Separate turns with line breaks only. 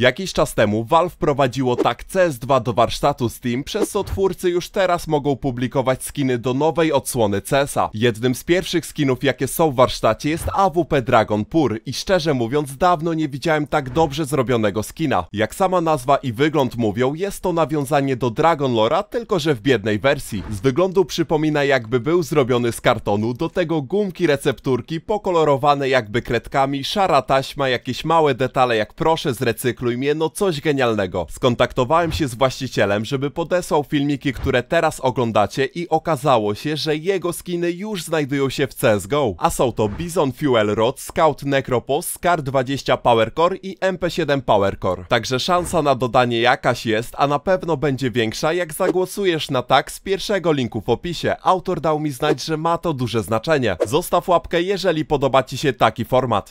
Jakiś czas temu Valve prowadziło tak CS2 do warsztatu Steam, przez co twórcy już teraz mogą publikować skiny do nowej odsłony CESa. Jednym z pierwszych skinów jakie są w warsztacie jest AWP Dragon Pur i szczerze mówiąc dawno nie widziałem tak dobrze zrobionego skina. Jak sama nazwa i wygląd mówią, jest to nawiązanie do Dragon Lora, tylko że w biednej wersji. Z wyglądu przypomina jakby był zrobiony z kartonu, do tego gumki recepturki pokolorowane jakby kredkami, szara taśma, jakieś małe detale jak proszę recyklu Poluj no coś genialnego. Skontaktowałem się z właścicielem, żeby podesłał filmiki, które teraz oglądacie i okazało się, że jego skiny już znajdują się w CSGO, a są to Bison Fuel Rod, Scout Necropos, Scar 20 Powercore i MP7 Powercore. Także szansa na dodanie jakaś jest, a na pewno będzie większa jak zagłosujesz na tak z pierwszego linku w opisie. Autor dał mi znać, że ma to duże znaczenie. Zostaw łapkę, jeżeli podoba Ci się taki format.